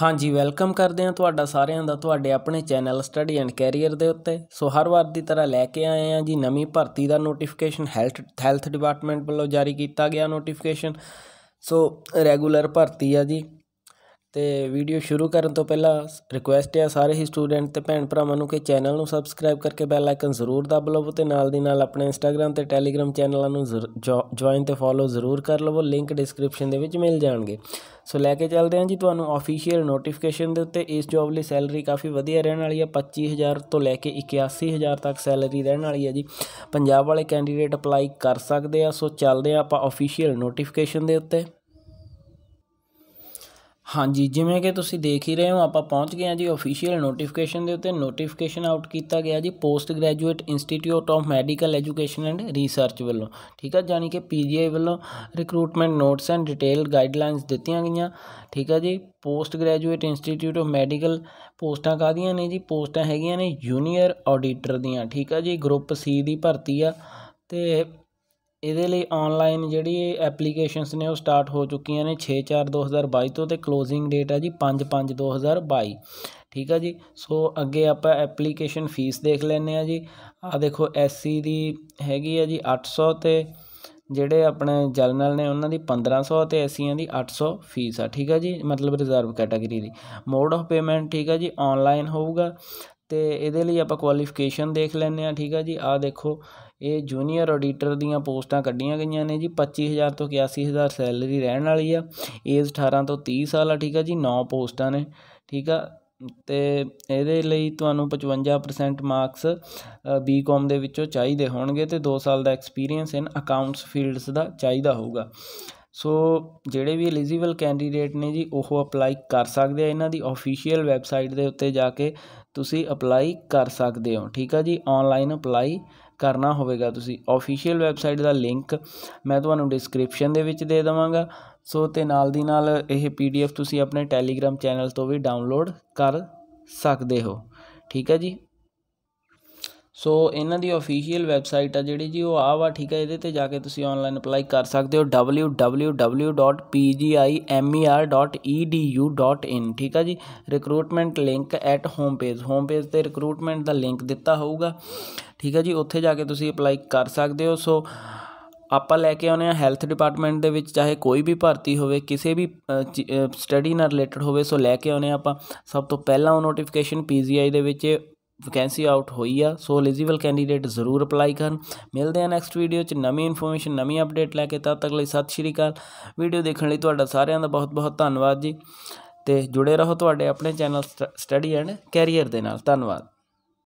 ਹਾਂਜੀ ਵੈਲਕਮ ਕਰਦੇ ਆ ਤੁਹਾਡਾ ਸਾਰਿਆਂ ਦਾ ਤੁਹਾਡੇ ਆਪਣੇ ਚੈਨਲ ਸਟੱਡੀ ਐਂਡ ਕੈਰੀਅਰ ਦੇ ਉੱਤੇ ਸੋ ਹਰ ਵਾਰ ਦੀ ਤਰ੍ਹਾਂ ਲੈ ਕੇ ਆਏ ਆ ਜੀ ਨਵੀਂ ਭਰਤੀ ਦਾ ਨੋਟੀਫਿਕੇਸ਼ਨ ਹੈਲਥ ਹੈਲਥ ਡਿਪਾਰਟਮੈਂਟ ਵੱਲੋਂ ਜਾਰੀ ਕੀਤਾ ਗਿਆ ਨੋਟੀਫਿਕੇਸ਼ਨ ਸੋ ਰੈਗੂਲਰ ਭਰਤੀ ਆ ਜੀ ਤੇ ਵੀਡੀਓ ਸ਼ੁਰੂ ਕਰਨ ਤੋਂ ਪਹਿਲਾਂ ਰਿਕੁਐਸਟ ਹੈ ਸਾਰੇ ਹੀ ਸਟੂਡੈਂਟ ਤੇ ਭੈਣ ਭਰਾਵਾਂ ਨੂੰ ਕਿ ਚੈਨਲ ਨੂੰ ਸਬਸਕ੍ਰਾਈਬ ਕਰਕੇ ਬੈਲ ਆਈਕਨ ਜ਼ਰੂਰ ਦਬ ਲਵੋ ਤੇ ਨਾਲ ਦੀ ਨਾਲ ਆਪਣੇ ਇੰਸਟਾਗ੍ਰam ਤੇ ਟੈਲੀਗ੍ਰam ਚੈਨਲਾਂ ਨੂੰ ਜੁਆਇਨ ਤੇ ਫੋਲੋ ਜ਼ਰੂਰ ਕਰ ਲਵੋ ਲਿੰਕ ਡਿਸਕ੍ਰਿਪਸ਼ਨ ਦੇ ਵਿੱਚ ਮਿਲ ਜਾਣਗੇ ਸੋ ਲੈ ਕੇ ਚੱਲਦੇ ਹਾਂ ਜੀ ਤੁਹਾਨੂੰ ਆਫੀਸ਼ੀਅਲ ਨੋਟੀਫਿਕੇਸ਼ਨ ਦੇ ਉੱਤੇ ਇਸ ਜੌਬ ਲਈ ਸੈਲਰੀ ਕਾਫੀ ਵਧੀਆ ਰਹਿਣ ਵਾਲੀ ਹੈ 25000 ਤੋਂ ਲੈ ਕੇ 81000 ਤੱਕ ਸੈਲਰੀ ਰਹਿਣ ਵਾਲੀ ਹੈ ਜੀ ਪੰਜਾਬ ਵਾਲੇ ਕੈਂਡੀਡੇਟ ਅਪਲਾਈ ਕਰ ਸਕਦੇ ਆ ਸੋ ਚੱਲਦੇ ਆ ਆਪਾਂ ਆਫੀਸ਼ੀਅਲ ਨੋਟੀਫਿਕੇਸ਼ਨ ਦੇ ਉੱਤੇ ਹਾਂਜੀ ਜਿਵੇਂ ਕਿ ਤੁਸੀਂ ਦੇਖ ਹੀ ਰਹੇ ਹੋ ਆਪਾਂ ਪਹੁੰਚ ਗਏ ਹਾਂ ਜੀ ਅਫੀਸ਼ੀਅਲ ਨੋਟੀਫਿਕੇਸ਼ਨ ਦੇ ਉੱਤੇ ਨੋਟੀਫਿਕੇਸ਼ਨ ਆਊਟ ਕੀਤਾ ਗਿਆ ਜੀ post graduate institute of medical education and research ਵੱਲੋਂ ਠੀਕ ਆ ਜਾਨੀ ਕਿ ਪੀਜੀਆਈ ਵੱਲੋਂ recruitment notes and detail guidelines ਦਿੱਤੀਆਂ ਗਈਆਂ ਠੀਕ ਆ ਜੀ post graduate institute of medical ਪੋਸਟਾਂ ਕਾਦੀਆਂ ਨੇ ਜੀ ਪੋਸਟਾਂ ਹੈਗੀਆਂ ਨੇ ਜੂਨੀਅਰ ਆਡੀਟਰ ਦੀਆਂ ਠੀਕ ਆ ਜੀ ਗਰੁੱਪ ਸੀ ਦੀ ਭਰਤੀ ਆ ਤੇ ਇਹਦੇ ਲਈ ਆਨਲਾਈਨ ਜਿਹੜੀ ਐਪਲੀਕੇਸ਼ਨਸ ਨੇ ਉਹ ਸਟਾਰਟ ਹੋ ਚੁੱਕੀਆਂ ਨੇ 6 4 2022 ਤੋਂ ਤੇ ਕਲੋਜ਼ਿੰਗ ਡੇਟ ਹੈ ਜੀ 5 5 2022 ਠੀਕ ਆ ਜੀ ਸੋ ਅੱਗੇ ਆਪਾਂ ਐਪਲੀਕੇਸ਼ਨ ਫੀਸ ਦੇਖ ਲੈਣੇ ਆ ਜੀ ਆ ਦੇਖੋ ਐਸਸੀ ਦੀ ਹੈਗੀ ਆ ਜੀ 800 ਤੇ ਜਿਹੜੇ ਆਪਣੇ ਜਨਰਲ ਨੇ ਉਹਨਾਂ ਦੀ 1500 ਤੇ ਐਸੀਆਂ ਦੀ 800 ਫੀਸ ਆ ਠੀਕ ਆ ਜੀ ਮਤਲਬ ਰਿਜ਼ਰਵ ਕੈਟਾਗਰੀ ਦੀ ਮੋਡ ਆਫ ਪੇਮੈਂਟ ਠੀਕ ਆ ਜੀ ਆਨਲਾਈਨ ਹੋਊਗਾ ਤੇ ਇਹਦੇ ਲਈ ਆਪਾਂ ਕੁਆਲੀਫਿਕੇਸ਼ਨ ਦੇਖ ਲੈਣੇ ਆ ਠੀਕ ਆ ਜੀ ਆ ਦੇਖੋ ਇਹ ਜੂਨੀਅਰ ਆਡੀਟਰ ਦੀਆਂ ਪੋਸਟਾਂ ਕੱਢੀਆਂ ਗਈਆਂ ਨੇ ਜੀ 25000 ਤੋਂ 81000 ਸੈਲਰੀ ਰਹਿਣ ਵਾਲੀ ਆ ਏਜ 18 ਤੋਂ 30 ਸਾਲ ਆ ਠੀਕ ਆ ਜੀ 9 ਪੋਸਟਾਂ ਨੇ ਠੀਕ ਆ ਤੇ ਇਹਦੇ ਲਈ ਤੁਹਾਨੂੰ 55% ਮਾਰਕਸ ਬੀਕਾਮ ਦੇ ਵਿੱਚੋਂ ਚਾਹੀਦੇ ਹੋਣਗੇ ਤੇ 2 ਸਾਲ ਦਾ ਐਕਸਪੀਰੀਅੰਸ ਇਨ ਅਕਾਊਂਟਸ ਫੀਲਡਸ ਦਾ ਚਾਹੀਦਾ ਹੋਊਗਾ ਸੋ ਜਿਹੜੇ ਵੀ ਐਲੀਜੀਬਲ ਕੈਂਡੀਡੇਟ ਨੇ ਜੀ ਉਹ ਅਪਲਾਈ ਕਰ ਸਕਦੇ ਆ ਇਹਨਾਂ ਦੀ ਅਫੀਸ਼ੀਅਲ ਵੈਬਸਾਈਟ ਦੇ ਉੱਤੇ ਜਾ ਕੇ ਤੁਸੀਂ ਅਪਲਾਈ ਕਰ ਸਕਦੇ ਹੋ ਠੀਕ ਆ ਜੀ ਆਨਲਾਈਨ ਅਪਲਾਈ ਕਰਨਾ ਹੋਵੇਗਾ ਤੁਸੀਂ ਅਫੀਸ਼ੀਅਲ ਵੈਬਸਾਈਟ ਦਾ ਲਿੰਕ ਮੈਂ ਤੁਹਾਨੂੰ ਡਿਸਕ੍ਰਿਪਸ਼ਨ ਦੇ ਵਿੱਚ ਦੇ ਦਵਾਂਗਾ ਸੋ ਤੇ ਨਾਲ ਦੀ ਨਾਲ ਇਹ ਪੀਡੀਐਫ ਤੁਸੀਂ ਆਪਣੇ ਟੈਲੀਗ੍ਰam ਚੈਨਲ ਤੋਂ ਵੀ ਡਾਊਨਲੋਡ ਕਰ ਸਕਦੇ ਹੋ ਠੀਕ ਆ ਜੀ ਸੋ ਇਹਨਾਂ ਦੀ ਅਫੀਸ਼ੀਅਲ ਵੈਬਸਾਈਟ ਆ ਜਿਹੜੀ ਜੀ ਉਹ ਆ ਵਾ ਠੀਕ ਹੈ ਇਹਦੇ ਤੇ ਜਾ ਕੇ ਤੁਸੀਂ ਆਨਲਾਈਨ ਅਪਲਾਈ ਕਰ ਸਕਦੇ ਹੋ www.pgimer.edu.in ਠੀਕ ਆ ਜੀ recruitment link at home page home page ਤੇ ਰਿਕਰੂਟਮੈਂਟ ਦਾ ਲਿੰਕ ਦਿੱਤਾ ਹੋਊਗਾ ਠੀਕ ਹੈ ਜੀ ਉੱਥੇ ਜਾ ਕੇ ਤੁਸੀਂ ਅਪਲਾਈ ਕਰ ਸਕਦੇ ਹੋ ਸੋ ਆਪਾਂ ਲੈ ਕੇ ਆਉਨੇ ਆ ਹੈਲਥ ਡਿਪਾਰਟਮੈਂਟ ਦੇ ਵਿੱਚ ਚਾਹੇ ਕੋਈ ਵੀ ਭਰਤੀ ਹੋਵੇ ਕਿਸੇ ਵੀ ਸਟੱਡੀ ਨਾਲ ਰਿਲੇਟਡ ਹੋਵੇ ਸੋ ਲੈ ਕੇ ਆਉਨੇ ਆਪਾਂ ਸਭ ਤੋਂ ਪਹਿਲਾਂ ਉਹ ਨੋਟੀਫਿਕੇਸ਼ਨ ਪੀਜੀਆਈ ਦੇ ਵਿੱਚ ਵੈਕੈਂਸੀ ਆਊਟ ਹੋਈ ਆ ਸੋ ਐਲੀਜੀਬਲ ਕੈਂਡੀਡੇਟ ਜ਼ਰੂਰ ਅਪਲਾਈ ਕਰਨ ਮਿਲਦੇ ਆ ਨੈਕਸਟ ਵੀਡੀਓ 'ਚ ਨਵੀਂ ਇਨਫੋਰਮੇਸ਼ਨ ਨਵੀਂ ਅਪਡੇਟ ਲੈ ਕੇ ਤਦ ਤੱਕ ਲਈ ਸਤਿ ਸ਼੍ਰੀ ਅਕਾਲ ਵੀਡੀਓ ਦੇਖਣ ਲਈ ਤੁਹਾਡਾ ਸਾਰਿਆਂ ਦਾ ਬਹੁਤ-ਬਹੁਤ ਧੰਨਵਾਦ ਜੀ ਤੇ ਜੁੜੇ ਰਹੋ ਤੁਹਾਡੇ ਆਪਣੇ ਚੈਨਲ ਸਟੱਡੀ ਐਂਡ ਕੈਰੀਅਰ ਦੇ ਨਾਲ ਧੰਨਵਾਦ